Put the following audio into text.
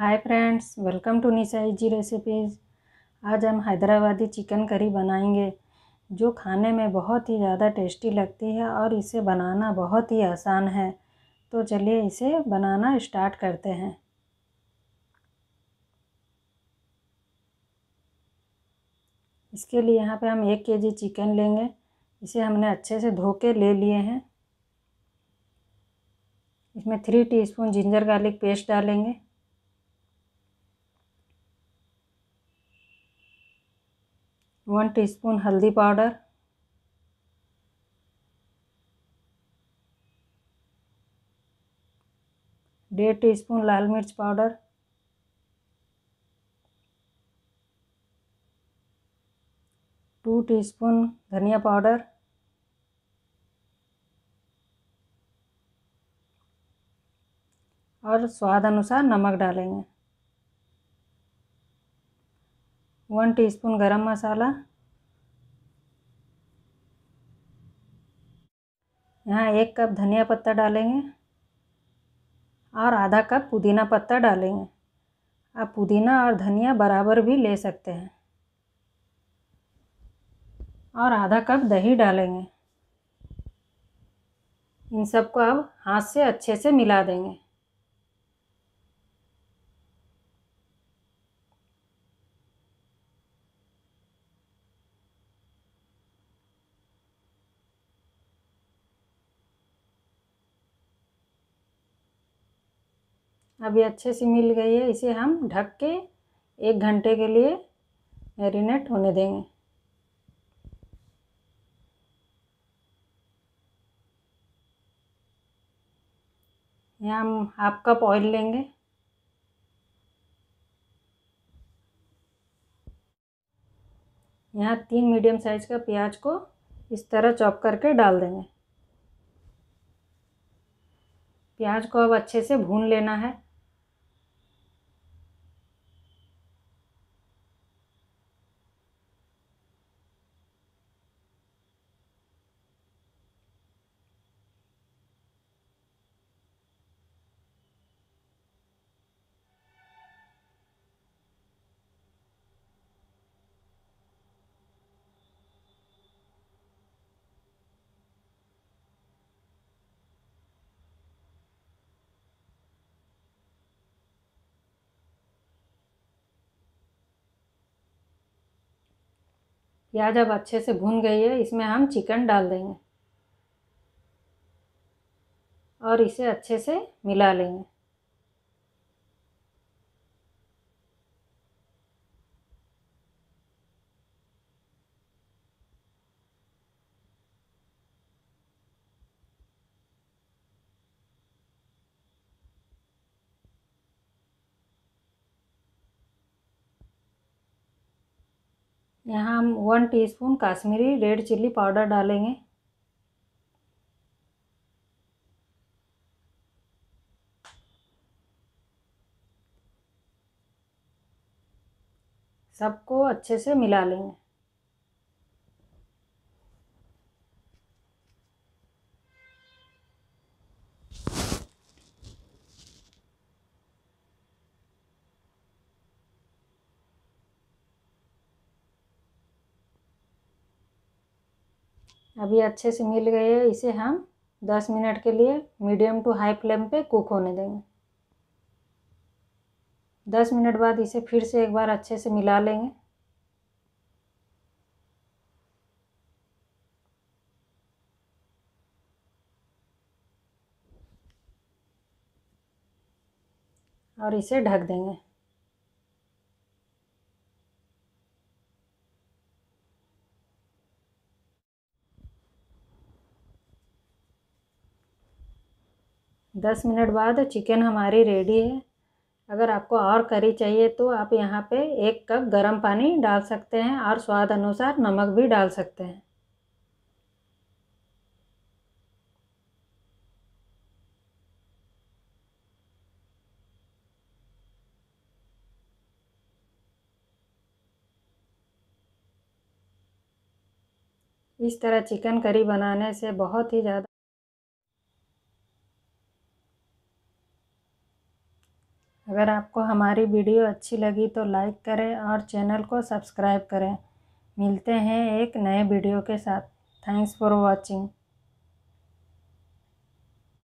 hi friends welcome to Nisha ji recipes आज हम Hyderabadi chicken curry बनाएंगे जो खाने में बहुत ही ज़्यादा टेस्टी लगती है और इसे बनाना बहुत ही आसान है तो चलिए इसे बनाना स्टार्ट करते हैं इसके लिए यहाँ पे हम एक के जी चिकन लेंगे इसे हमने अच्छे से धो के ले लिए हैं इसमें three teaspoon ginger garlic paste डालेंगे वन टीस्पून हल्दी पाउडर डेढ़ टीस्पून लाल मिर्च पाउडर टू टीस्पून धनिया पाउडर और स्वाद अनुसार नमक डालेंगे वन टीस्पून गरम मसाला यहाँ एक कप धनिया पत्ता डालेंगे और आधा कप पुदीना पत्ता डालेंगे आप पुदीना और धनिया बराबर भी ले सकते हैं और आधा कप दही डालेंगे इन सबको अब हाथ से अच्छे से मिला देंगे अभी अच्छे से मिल गई है इसे हम ढक के एक घंटे के लिए मैरिनेट होने देंगे यहाँ हम हाफ कप ऑयल लेंगे यहाँ तीन मीडियम साइज़ का प्याज को इस तरह चॉप करके डाल देंगे प्याज को अब अच्छे से भून लेना है या जब अच्छे से भुन गई है इसमें हम चिकन डाल देंगे और इसे अच्छे से मिला लेंगे यहाँ हम one teaspoon Kashmiri red chilli powder डालेंगे सबको अच्छे से मिला लेंगे अभी अच्छे से मिल गए है इसे हम दस मिनट के लिए मीडियम टू हाई फ्लेम पे कुक होने देंगे दस मिनट बाद इसे फिर से एक बार अच्छे से मिला लेंगे और इसे ढक देंगे दस मिनट बाद चिकन हमारी रेडी है अगर आपको और करी चाहिए तो आप यहाँ पे एक कप गरम पानी डाल सकते हैं और स्वाद अनुसार नमक भी डाल सकते हैं इस तरह चिकन करी बनाने से बहुत ही ज़्यादा अगर आपको हमारी वीडियो अच्छी लगी तो लाइक करें और चैनल को सब्सक्राइब करें मिलते हैं एक नए वीडियो के साथ थैंक्स फॉर वॉचिंग